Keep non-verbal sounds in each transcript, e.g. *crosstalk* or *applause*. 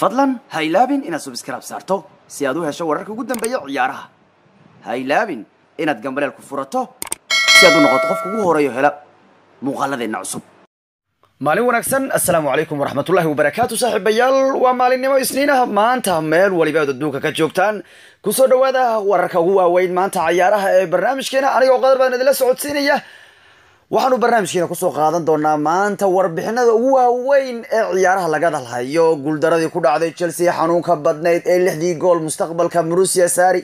fadlan ha ilaabin inaad subskrab saarto si aad u hesho wararka ugu dambeeya ciyaaraha ha ilaabin inaad gambaleel ku furato si aad u noqoto qofka ugu horeeyo hela muuqaaladeenna cusub maalin wanaagsan assalaamu calaykum waraxmatullaahi wabarakaatu saaxiibayaal waa maalinimo isniinaha maanta meel waliba ad adduunka ka joogtaan kusoo dhowaada wararka ugu waaweyn maanta cayaaraha ee barnaamijkeena anigoo qadar badan idinla socodsiinaya waxaanu barnaamijkiina kusoo qaadan doonaa maanta warbixinada ugu waaweyn ee ciyaaraha laga dalhayo guuldaradii ku dhacday chelsea xanuunka badnayd ee lixdii gool mustaqbalka marusia sari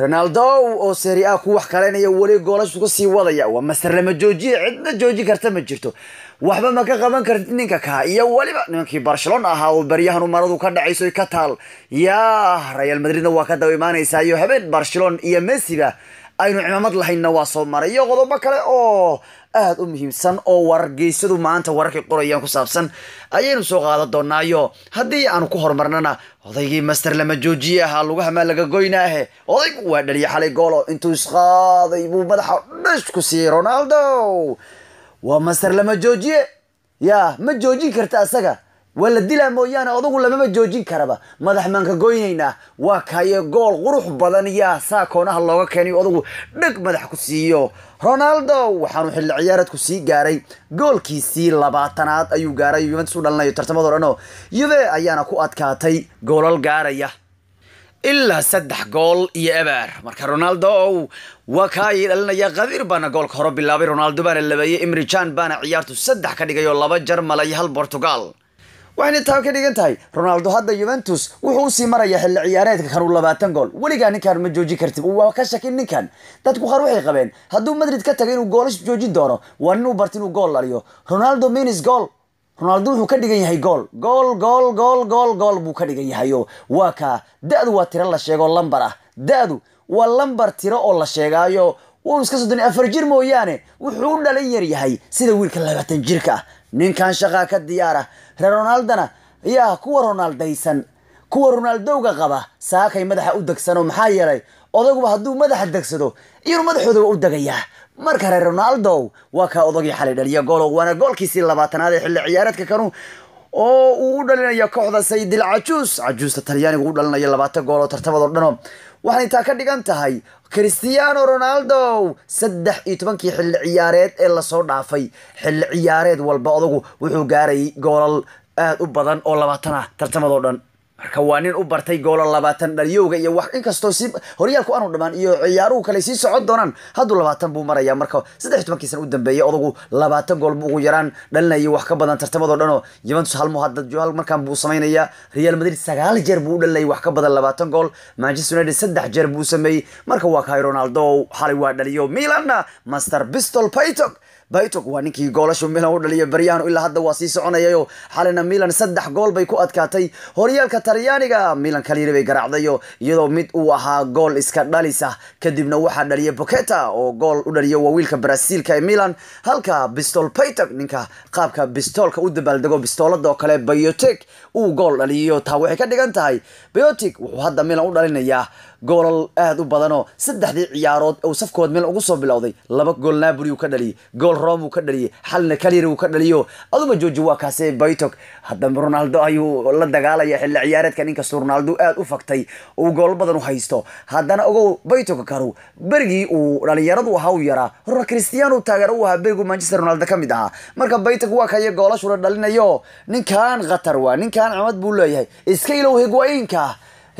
ronaldo oo seri a ku wax kaleynaya weli goolashu sii wadaya waa masarlama joojiya cidna joojin karta ma jirto waxba ma ka qaban kartid ninka kaa iyo weliba nimankii barcelona ahaa oo baryahanu maradu ka dhacayso ka taal yaa rayaal madridna waa ka daba imaanaysaa iyo habeen barcelon iyo messiba aynu cimaamad lahaynna waa soo maray iyo qodobo kale oo aad u muhiimsan oo warargeysadu maanta wararkay qorayaan ku saabsan ayaynu soo qaadan doonaayo haddii aanu ku horumarnana odaygii master lama joojiye ahaa lugaha maa laga goynaahe odaygu waa dhaliya xalay goolo intuu isqaaday buu madaxa dhish ku siiyey ronaldo waa master lama joojiye yaa ma joojin karta asaga waa la dilaa mooyaane odagu lamama joojin karaba madax maanka goynaynaa waa kayo gool qurux badan yaa saa koonaha looga keenay adugu dheg madax ku siiyo ronaldo waxaanu xilli ku sii gaaray goolkiisii labaatanaad ayuu gaaray yuventus u dhalinayo tartamado dhan yuve ayaana ku adkaatay goolal gaaraya ilaa saddex gool iyo abaar marka ronaldo waa kaayay dhalinaya qadiir baana goolka hore bilaabay ronaldo baana labeeyey imrijan baana ciyaartu saddex ka dhigay oo laba jarmalay hal bortugal waxayna taa ka dhigan tahay ronaldo hadda yuventus wuxuu usii marayaa xilli ciyaareedka kan labaatan gool weligaa ninkaan ma jooji kartib waa ka shakin ninkan dadku qaar waxay qabeen hadduu madrid ka tago inuu goolash joojin doono waa nin uu barti inuu gool dhaliyo ronaldo minis gool ronaldo wuxuu ka dhigan yahay gool gool gool gool gool gool buu ka dhigan yahayo waa kaa da-du waa tiro la sheego lambar ah da-du waa lambar tiro oo la sheegaayo wuu iska soddon afar jir mooyaane wuxuu u dhalin yar yahay sida wiilka labaatan jirka ah ninkan shaqaa ka diyaara reer ronaldana yaa kuwa ronaldaysan kuwa ronaldowga qaba saakay madaxa u degsano maxaa yeelay odaguba hadduu madaxa degsado iyanu madaxoodaba u degayaa marka reer ronaldo waa kaa odagii xalay dhaliya goolow waana goolkiisii labaatanaad ee xilli ciyaareedka kanu oo uu u dhalinayo kooxda saydil cajuus cajuusta talyaaniga u dhalinaya labaatan gool oo tartamado dhano waxaan intaa ka dhigan tahay christiano ronaldo saddex iyo tobankii xilli ciyaareed ee lasoo dhaafay xilli ciyaareed walba odagu wuxuu gaarayay goolal aada eh, u badan oo labaatan ah tartamadoo dhan marka waa nin u bartay goolo labaatan dhalyowga iyo wax inkastoo si horyaalku aanu dhamaan iyo ciyaaruhu kale sii socon doonaan hadduu labaatan buu maraya marka saddex tobankii u dambeeyay odagu labaatan goolbu ugu yaraan dhalinaya wax ka badan tartamadoo dhan oo juventus hadda hal markaan buu samaynayaa real madrid sagaal jeer buu u dhalinayay wax ka badan labaatan gool manchester united saddex jeer buu sameeyey marka waa kahay ronaldo xalay waa dhaliyo milanna master bistol paytok baytok waa ninkii goolashu milan u dhaliya baryahanu ilaa hadda waa sii soconayayo xalina milan saddex gool bay ku adkaatay horyaalka taryaaniga milan kaliri bay garaacdayo iyadoo mid uu ahaa gool iska dhalisa kadibna waxaa dhaliya boketa oo gool u dhaliya waa wiilka ee milan halka bistol paytok ninka qaabka bistoolka u dabaaldego bistoolada oo kale bayotek uu gool dhaliyayo taa waxay ka dhigan tahay bayotic wuxuu hadda milan u dhalinayaa goolal aad u badanoo saddexdii ciyaarood uu safkooda meel ugu soo bilowday laba gool naaboli uu ka dhaliyey gool rome uu ka dhaliyey xalna kalir uu ka dhaliyo aduba jooji waa kaasee baytok haddaba ronaldo ayuu la dagaalaya xilli ciyaareedkan inkastoo ronaldo aad u faktay uu goolo badan u haysto haddana ogow baytok karu berigii uu dhalinyaradu ahaa u yaraa horna cristiano taageero u ahaa beriguu manchester ronaldo ka mid ahaa marka baytok waa kayo goolashula dhalinayo ninkan khatar waa ninkan cimad buu leeyahay iska ilow higwayiinka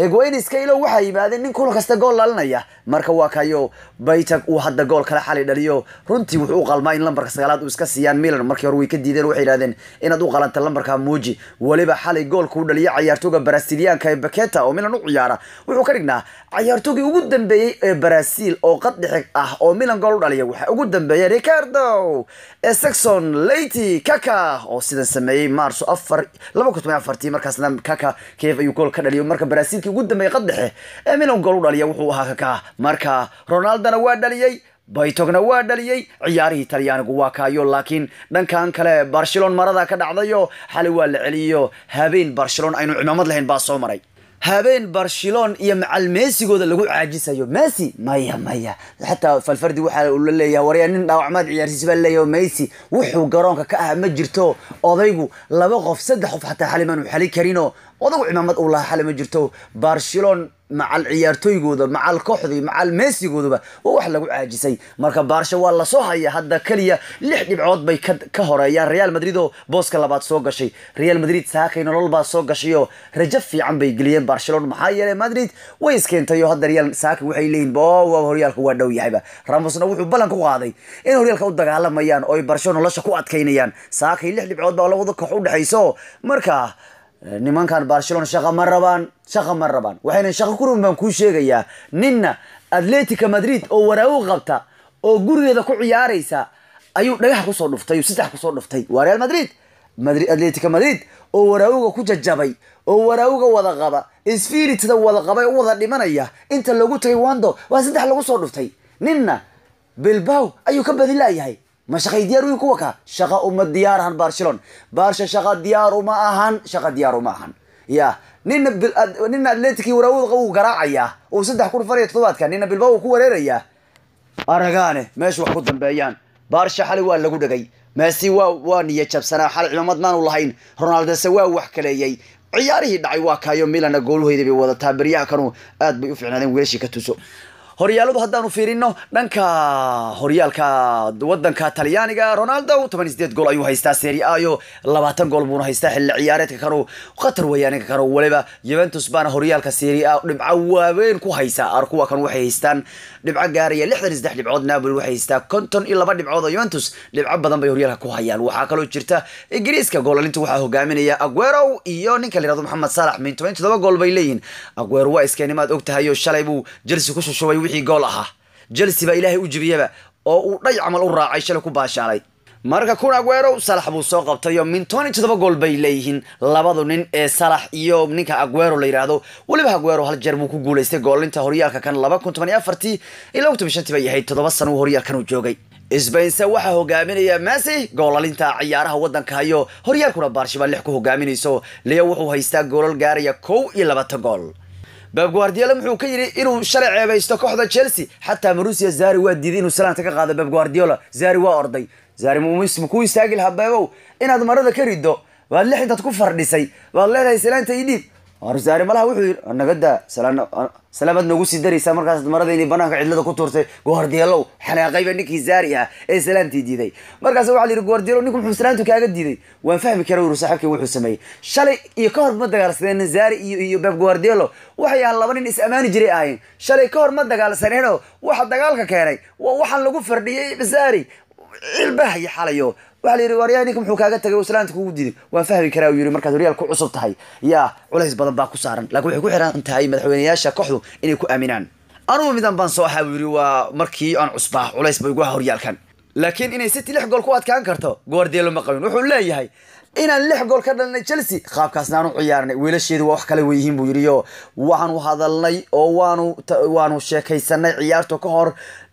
hegweyne iska ilow waxaa yimaadeen nin kulan kasta gool dhalinaya marka waa kayo baytag uu hadda gool kale xali dhaliyo runtii wuxuu u qalmaa in lambarka sagaalaad uu iska siiyaan milan markii hore way ka diideen waxay idhahdeen inaad u qalanta lambarka muuji weliba xalay goolkuu dhaliyo cayaartooga brasiliyaanka ee baketa oo milan u ciyaara wuxuu ka dhignaa cayaartoogii ugu dambeeyey ee brasil oo qaddhixig ah oo milan gool u dhaliya waxaa ugu dambeeya ricardo esexon leyti kaka oo sidan sameeyey maarso afar laba kun afartii markaasna kaka kef ayuu gool ka dhaliyo marka brasiilkii ugu dambeeyey qaddhexe ee milan gool u dhaliya wuxuu ahaa kaka marka ronaldona waa dhaliyey baytogna waa dhaliyey ciyaarihii talyaanigu waa kaayo laakiin dhankan kale barcelon marada ka dhacdayo xali waa la celiyo habeen barcelon aynu cimaamad lahayn baa soo maray habeen barcelon iyo macal meesigooda lagu caajisayo messi maya maya xataa falfardi waxaa ula leeyahay warya nin dhaawacmaad ciyaarsiis baa leeyahy messi wuxuu garoonka ka ah ma jirto odaygu laba qof saddex qof xataa xali maanu xali karino odagu cimaamad uu lahaa xali ma jirto barcelon macal ciyaartooygooda macal kooxdii macal meesigoodaba waa wax lagu caajisay marka baarsha waa lasoo haya hadda keliya lix dhibcood bay ka horeeyaan real madrid oo booska labaad soo gashay real madrid saakay nolol baa soo gashay oo rajo fiican bay geliyeen barcelon maxaa yeele madrid way iskeentay oo hadda real saakay waxay leeyihin bowa horyaalka waa dhow yahayba ramosna wuxuu ballan ku qaaday in horyaalka u dagaalamayaan oo ay barcelona nolosha ku adkaynayaan saakay lix dhibcoodba baa labada koox u dhexayso markaa Eh, nimankan barcelona shaqa ma rabaan shaqa ma rabaan waxayna shaqo kurun baan kuu sheegayaa ninna atletica madrid oo waraawo qabta oo gurigeeda ku ciyaaraysa ayuu dhagax kusoo dhuftay saddex kusoo dhuftay waa real madrid atletica madrid oo waraawoga ku jajabay oo waraawuga wada qaba sfiritsda wada qabay u wada dhimanaya inta lagu tagay wando waa saddex lagu soo dhuftay ninna bilbaw ayuu ka badin laayahay ma shaqay diyaar wi kuwa ka shaqa uma diyaar ahan barcelon barsha shaqa diyaar uma ahan shaqa diyaar uma ahan ya nina atletiki atleticii waraawada garaacayaa uu saddex kun far iyo toddobaadka nina bilbao uu ku wareerayaa aragaane meesha wax ku dambeeyaan barsha xalay waa lagu dhagay meesi waa waa niya jabsanaa xal cimaamad maanu lahayn ronaldose waa wax kaleeyey ciyaarihii dhacay waa kaayo milana gooluheydii bay wadataa beryahakanu kanu aad bay u fiicnaadeen wiilashii ka tuso horyaaladu haddaanu fiirino dhanka horyaalka wadanka talyaaniga ronaldo toban iyo gool ayuu haystaa seri ayo labaatan gool buuna haystaa xilli ciyaareedka kanu khatar weeyaan inka waliba juventus baana horyaalka seri a dhibco waaweyn ku haysa arkuwa kan waxay haystaan dhibco gaaraya lixdan iyo dhibcood napoli waxay haystaa konton iyo laba dhibcood oo dhibco badan bay horyaalka ku hayaan waxaa kaloo jirta ingiriiska goolalinta waxaa hogaaminaya aguerow iyo ninka la yirahdo maxamed salax min toban iyo toddoba gool bay leeyihin aguero waa iskeenima ad og tahay shalay buu jelsi ku shushubay wixii gool ahaa chelsea baa ilaahay u jibiyaba oo uu dhay camal u raacay shalay ku baashaalay marka kun aguerow salax buu soo qabtay qabtayo mintoni toddoba gool bay leeyihiin labadu nin ee salax iyo ninka aguero la yidhaahdo weliba aguero hal jeer buu ku guulaystay goolinta horyaalka kan laba kun toban iyo afartii ilaa kun shantii bay yahayd toddoba sana uu horyaalkan uu joogay sbainse waxaa hogaaminaya masi goolalinta ciyaaraha waddanka hayo horyaalkuna baarshibaal lix ku hogaaminayso leo wuxuu haystaa goolal gaaraya kow iyo labaatan gool baab guardiala muxuu ka yidhi inuu shalay ceebaysto kooxda chelsea xataa marusia zari waa diiday inuu salaanta ka qaado baab guardiola zari waa orday zari ma ku istaagi lahaa beebow inaad marada ka riddo waad lix intaad ku fardhisay waad leedahay salaanta idhiib warsaare malaha wuxuu yidhi nagadda salaamaad noogu sii daraysaa markaas marada maradeynii banaanka cidlada ku tuurtay goordiyelow xanaaqayba ninkii zaari ah ee salaantii diiday markaas waxaa la yidhi goordiyelow ninku muxuu salaantu kaaga diiday waan fahmi kara uru saaxiibkii wuxuu sameeyey shalay iyo ka hor ma dagaalsadeen zaari iyo iyo beb goordiyelow waxay ahaan laba nin is ammaani jiray ahayn shalay ka hor ma dagaalsaneenoo waxa dagaalka keenay waa waxaan lagu firdhiyey zaari cilbahaya xalayo waa la yidhi waryaa ninka muxuu kaaga tagay islaanta kugu diiday waan fahmi karaa uu yidhi markaad horyaal ku cusub tahay yaa culays badan baa ku saaran laakiin waxay ku xiran tahay madaxweyneyaasha kooxdu inay ku aaminaan anugu midan baan soo ahaa buu yidhi waa markii aan cusbaa culays bay ugu horyaalkan laakiin inay city lix gool ku adkaan karto guardiola ma qabin wuxuu leeyahay inaan lix gool ka dhalinay chelsea qaabkaasna aan u ciyaarnay wiilasheedu waa wax kale weyihiin buu yidhi iyo waxaanu hadalnay oo waanu waanu sheekaysanay ciyaarta ka hor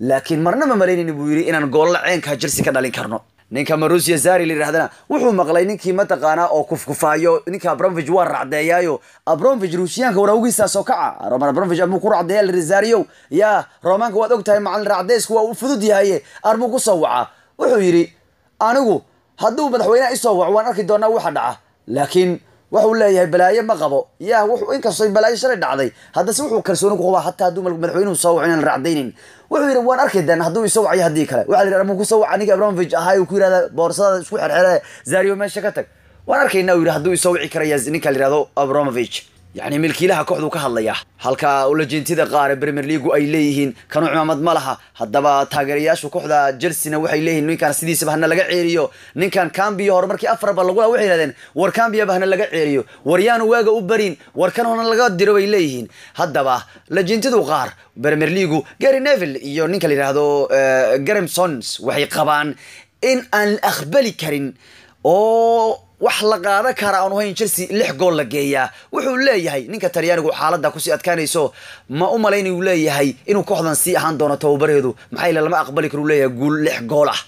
laakiin marnaba malaynayna buu yidhi inaan goolla ceenkaa chelsea ka dhalin karno ninka marusia zari la yidhahdana wuxuu maqlay ninkii mataqaanaa oo kufkufaayo ninka abramovich waa racdeeyaayo abramovich ruusiyaanka warawgiisaa soo kaca roman abramovich amuu ku racdeeya lazariyow yaa romaanka waad og tahay macalin racdeysku waa u fudud yahaye armuu ku soo waca wuxuu yidhi anigu hadduu madaxweyneha isoo waco waan arki doonaa waxa dhaca laakiin wuxuu leeyahay balaayo ma qabo yah w inkastoo balaayo shalay dhacday haddase wuxuu kalsooni ku qabaa xataa hadduu madaxweynuhu soo aan la raacdaynin wuxuu yidhi waan arki dan hadduu isoo wacyo haddii kale waxa la yidhi amuku soo waca ninka abramovich ahaa ku yihahda boorsadaada isku xerxere zaariyo meesha ka tag waan arkaynaa u yidhi hadduu isoo wici karaya ninka la yihahdo abramovich yacni milkiilaha kooxduu ka hadlayaa halka ulajentida qaar ee premier leagu ay leeyihiin kanu cimaamad ma laha haddaba taageerayaasha kooxda chelsena waxay leeyihiin ninkan sidiisaba hana laga ceeriyo ninkan cambiya hore markii afarba lagula waxay yihahdeen war cambiyaba hana laga ceeriyo war yaanu waaga u barin war kan hona laga diro bay leeyihiin haddaba lajentidu qaar premier leagu gary neville iyo ninka la yidhaahdo eh, gramsons waxay qabaan in aan la aqbali karin oo wax la qaadan kara aanu hayn chelsea lix gool la geeyaa wuxuu leeyahay ninka talyaanigu xaaladda kusii adkaanayso ma u malayn leeyahay inuu kooxdan sii ahaan doono tababareedu maxaa yeele lama aqbali karo uu leeyahay guul lix gool ah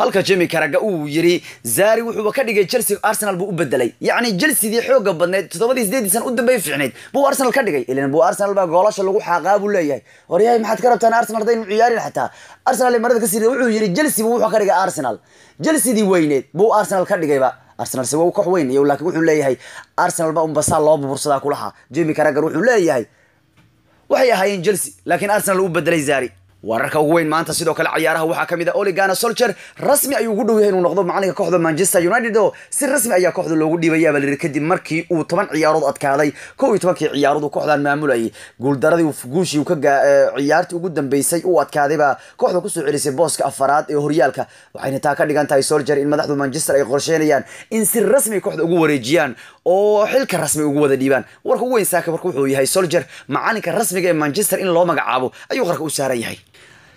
halka jemi karaga uu yidhi zari wuxuuba ka dhigay chelsea arsenal buu u bedelay yacni chelseadii xooga badneed toddobadii sideedii san u dambay fiicneyd buu arsenal ka dhigay ilan buu arsenal baa goolasha lagu xaaqaa buu leeyahay waryahay maxaad ka rabtaan arsenal hadaynu ciyaarin xataa arsenal ee marada ka sii wuxuu yidhi chelsea buu wuxuu ka dhigay arsenal chelseadii weyneed buu arsenal ka dhigayba arsenal se waa ka weyn iyo laakiin wuxuu leeyahay arsenal ba unba saa loo bubursadaa kulahaa jemi karagar wuxuu leeyahay waxay ahaayeen chelsea laakiin arsenal uu bedelay zaari wararka ugu weyn maanta sidoo kale cayaaraha waxaa ka mid ah oligana solcher rasmi ayuu ugu dhow yahay inuu noqdo macalinka kooxda manchester united oo si rasmi ah ayaa kooxda loogu dhiibayaabaa layidhi kadib markii uu toban ciyaarood adkaaday kow iyo tobankii ciyaarood uu kooxdan maamulayay guuldaradii guushii eh, ciyaartii ugu dambeysay uu adkaaday baa kooxda kusoo celisay booska afaraad ee horyaalka waxayna taa ka dhigan tahay solcher in madaxdu manchester ay qorsheynayaan in si rasmi kooxda ugu wareejiyaan oo xilka rasmi ugu wada dhiibaan warka ugu weyn saaka marka wuxuu yahay solcher macalinka rasmiga ee manchester in loo magacaabo ayuu qarka u saaran yahay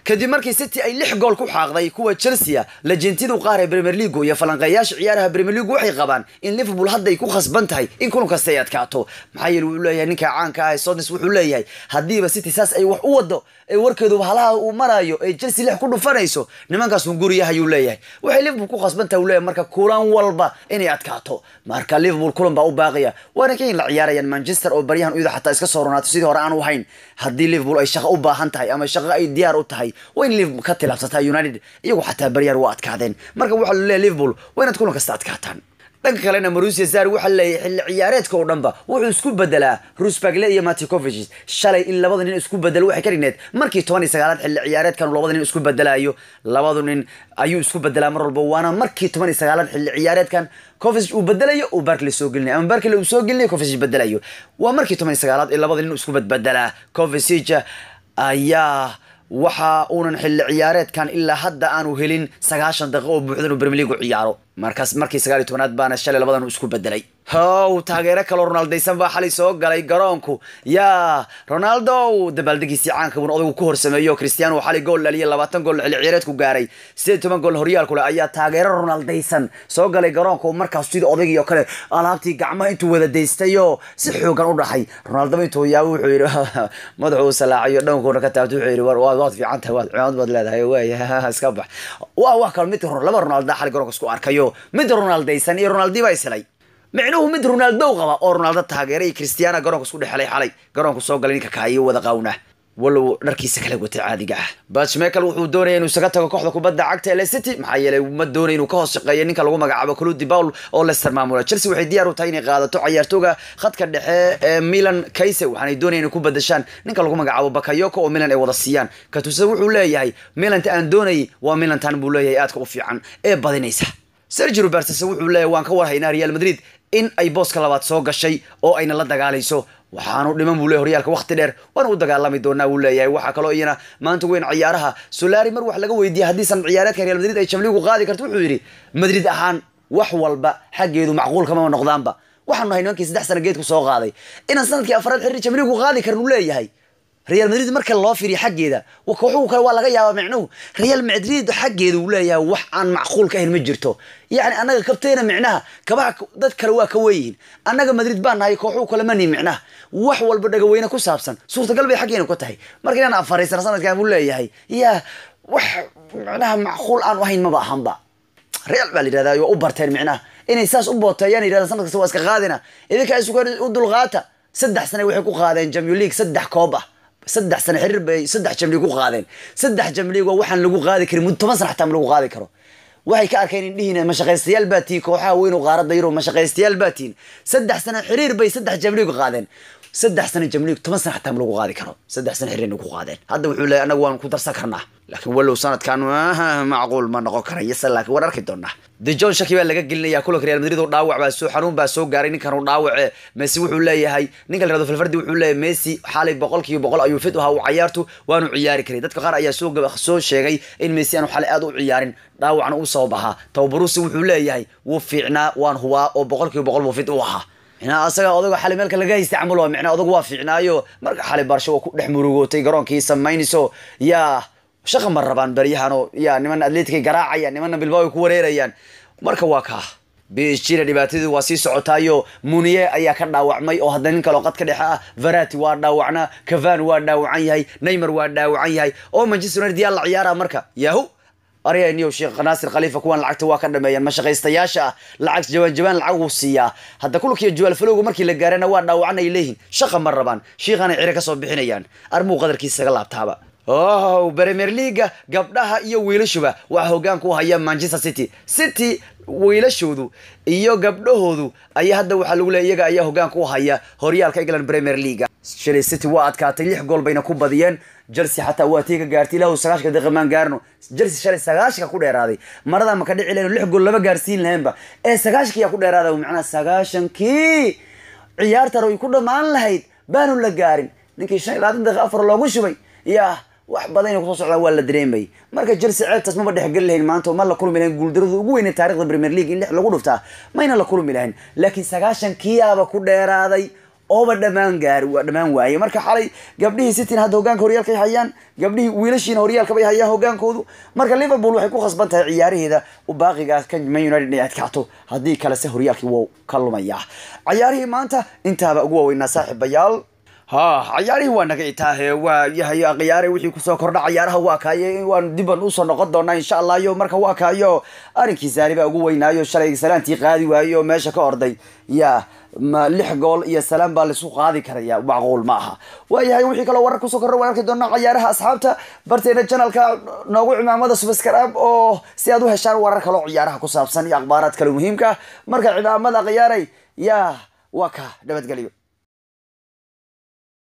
kadib markii city ay lix gool ku xaaqday kuwa chelsea lajintidu qaar ee premier leagu iyo falanqeeyaasha ciyaaraha premier leagu waxay qabaan in liverpool hadday ku khasban tahay in kulan kasta adkaato maxaa yeele wuxuu leeyahay ninka caanka ah sones wuxuu leeyahay haddiiba city saas ay wax u wado ee warkeeduba halaha uu marayo ee chelsea lix ku dhufanayso nimankaas un guriyaha ayuu leeyahay waxay liverpool ku khasban tahay uu leeyahay marka kulan walba inay adkaato marka liverpool kulan baa u baaqiya waana kain la ciyaarayaan manchester oo baryahan uyada xataa iska soo ronaatay sidii hore aan u hayn haddii liverpool ay shaqo u baahan tahay ama shaqo ay diyaar u tahay tahay wayna liverpool ka tilaabsataa united iyagu xataa baryaar waa adkaadeen marka waxaa laleeya liverpool waa kulan kasta adkaataan dhanka kalena marusia zar waxaa leeyahay xilli ciyaareedka oo dhanba wuxuu isku bedelaa rusbagle iyo matikovic shalay in labada nin isku bedelo waxay ka dhigneed markii toban iyo sagaalaad xilli ciyaareedkan labada nin isku bedelayo labadu nin ayuu isku bedelaa mar walba waana markii toban iyo sagaalaad xilli ciyaareedkan covic uu bedelayo uu barkle soo gelinay ama barkle uu soo gelinayo covic bedelayo waa markii toban iyo sagaalaad ee labada nin isku bedbedelaa covic ayaa waxa uunan xilli ciyaareedkan ilaa hadda aanu helin sagaashan daqo oo buuxda inuu bermeligu ciyaaro markaas markii sagaaliy tobanaad baana shalay labadan isku bedelay how taageero kaloo ronaldaysan baa xalay soo galay garoonku yaa ronaldo dabaaldegiisii caanka buun odaygu ku horsameeyo cristiano uu xalay gool dhaliya labaatan gool xilciyaareedku gaaray sideed toban gool horyaalku leh ayaa taageero ronaldaysan soo galay garoonku markaas sida odaygii oo kale alaabtii gacmaha intuu wada daystayoo si xoogan u dhaxay ronaldoba intuu yaaba wuxuu yidhi *laughs* madaxuu salaacayo dhownkuna ka taabta wuxuu yidhi waad fiican tahay waad cimad baad leedahay waaya *laughs* iska bax waa wax kale mid laba ronaldo xalay garoonka isku arkayo iyo mid ronaldaysan iyo ronaldiba islay micnuhu mid ronaldow qaba oo ronaldo taageera iyo cristiana garoonka isku dhexelay xalay garoonku soo galay ninka kaayo wada qawna walow dharkiisa kala wata caadiga ah batch wuxuu doonaya inuu isaga tago kooxda kubadda cagta ele city maxaa yeelay ma doonay inuu ka hoos shaqeeya ninka lagu magacaabo cludi paul oo lester maamula chelsea waxay diyaar u tahay inay qaadato cayaartooga khadka dhexe ee milan kayse waxaanay doonaya inay ku badashaan ninka lagu magacaabo bakayoko oo milan ay wada siiyaan katusada wuxuu leeyahay milanta aan doonayay waa milantan buu leeyahay aadka u fiican ee badinaysa sergi robertson wuxuu leeyahy waan ka warhaynaa real madrid in ay booska labaad soo gashay oo ayna la dagaalayso waxaanu dhiman buu ley horyaalka waqti dheer waana u dagaalami doonaa wuu leeyahay waxaa kaloo iyana maanta weyn ciyaaraha solari mar wax laga weydiiyey haddiisan ciyaareedka real madrid ay jamligu qaadi karto wuxuu yidhi madrid ahaan wax walba xaggeedu macquul kamama noqdaanba waxaanu nahay nimankii saddex sana geed ku soo qaaday inaan sanadkii afaraad xiriir jamligu qaadi karnu leeyahay real madrid marka loo fiiriyo xaggeeda kooxuhu kale waa laga yaabaa micnuhu real madrid xaggeeda uu leeyahay wax aan macquul ka ahayn ma jirto yacni annaga kabtayna micnaha kabaha dad kale waa ka weeyihiin annaga madrid baa nahay kooxuhu kale manihi micnaha wax walba dhagaweyne ku saabsan suurtagal bay xaggeena ku tahay marka inaan afariisana sanadkan buu leeyahay yaa wax micnaha macquul aanu ahayn maba ahanba real baa la waa u barteen micnaha inay saas u booteeyaan yidhahda sanad kasta waa iska qaadina idinkaa isugan dulqaata saddex sana waxay ku qaadeen champion saddex koob ah saddex sana xiriir bay saddex jamlig ku qaadeen saddex jamlig waa waxaan lagu qaadi karin muddo toban sana xataa ma lagu qaadi karo waxay ka arkeen indhihiina mashaqaystayaal baatiin kooxaha weyn oo qaaradda yurub mashaqaystayaal baatiin saddex sana xiriir bay saddex jamlig ku qaadeen saddex sana jamli toban sana xataa malagu qaadi karo saddex sana xireen ku qaadeen hadda wuxuu leey anagu waan ku darsan karnaa laakiin walow sanadkan macquul ma noqon kara laakiin waan arki doonaa dejon shaki baa laga gelinayaa kulanka real madrid oo dhaawac baa soo xanuun baa soo gaaray ninkan uu dhaawace eh, messi wuxuu leeyahay ninka la yirahdo falfardi wuxuu leeyahay messi xaalay boqolkiiba boqol ayuu fid ahaa u cayaartu waanu ciyaari karay dadka qaar ayaa soo soo sheegay in messi aanu xalay aad u ciyaarin dhaawacna uu sabab ahaa wuxuu leeyahay wuu fiicnaa waan hubaa oo boqolkiiba boqol buu fid u ahaa micnaa asaga odago xali meelka laga isticmaalo micnaa odagu waa fiicnaayo marka xali baarsho waa ku dhex murugootay garoonkii samaynayso yaa shaqa ma rabaan baryahano yaa niman atleetikay garaacayaan nimanna bilbao ay ku wareerayaan marka waa kaa bsgna dhibaatadii waa sii socotaayo muniye ayaa ka dhaawacmay oo hadda nin kaloo qadka dhexe ah varati waa dhaawacnaa cavan waa dhaawacan yahay naymar waa dhaawacan yahay oo manchester united yaa la ciyaara marka yahu aryan niyow sheekh khanaasir khaliifa kuwan lacagta waa ka dhameeyaan mashaqaystayaasha ah lacag jawaanjawaan lacag uu siiyaa hadda kulkiiyo jawaalfalowga markii la gaarana waa dhaawacan ay leeyihin shaqa ma rabaan shiikhaanay ciro ka soo bixinayaan armuu qadarkiisaga laabtaaba oh premier leaga gabdhaha iyo wiilashuba waxaa hogaanka u haya manchester city city wiilashoodu iyo gabdhahoodu ayaa hadda waxaa lagu leeya iyaga ayaa hogaanka u haya horyaalka england premier leaga shalay city waa adkaatay lix gool bayna ku badiyeen chelsea xataa waa tii ka gaartay ilaa sagaashanka daqiiqa maan gaarno chelsea shalay sagaashanka ku dheeraaday maradaa maka dhici lahayn lix gool laba gaarsiin lahaynba ee sagaashankii yaa ku dheeraaday macnaha sagaashankii ciyaartan ay ku dhammaan lahayd baanu la gaarin ninkii shan iyo labaatan afar loogu shubay yaa wax badan inay kusoo socdaan waa la dareemayay marka chelsea ceebtaas maba dhexgeli lahayn maanta ma la kulmi lahayn guuldarada ugu weynee taarikhda premier league in lix lagu dhuftaa mayna la kulmi lahayn laakiin sagaashankiiyaaba ku dheeraaday ooba dhamaan gaari waa dhammaan waaye marka xalay gabdhihii cityna hadda hogaanka horyaalkaay hayaan gabdhihii wiilashiina horyaalkabay hayaan hogaankoodu marka liverpool waxay ku khasban tahay ciyaaraheeda baaqigaas ah ka man united inay adkacto haddii kalese horyaalkii wou ka lumayaa cayaarihii maanta intaaba ugu waaweynaa saaxiibayaal ha cayaarii waa naga itaahe waa yahay akhyaare wixii kusoo kordha cayaaraha waa kaayo waan diban usoo noqon doonaa insha allah marka waa kaayo arrinkiisa anibaa ugu weynaayo shalay salaantii qaadi waaye meesha ka orday ya lix gool iyo salaan baa laisku qaadi karaya macquul ma aha waayahay wixii kaloo warar kusoo korra waan arki doonaa cayaaraha asxaabta barteena janalka noogu cimaamada subaskarab oo si aad u heshaan warar kaloo ciyaaraha ku saabsan iyo akhbaaraad kale muhiimka marka cimaamada khiyaaray ya waa ka nabadgelyo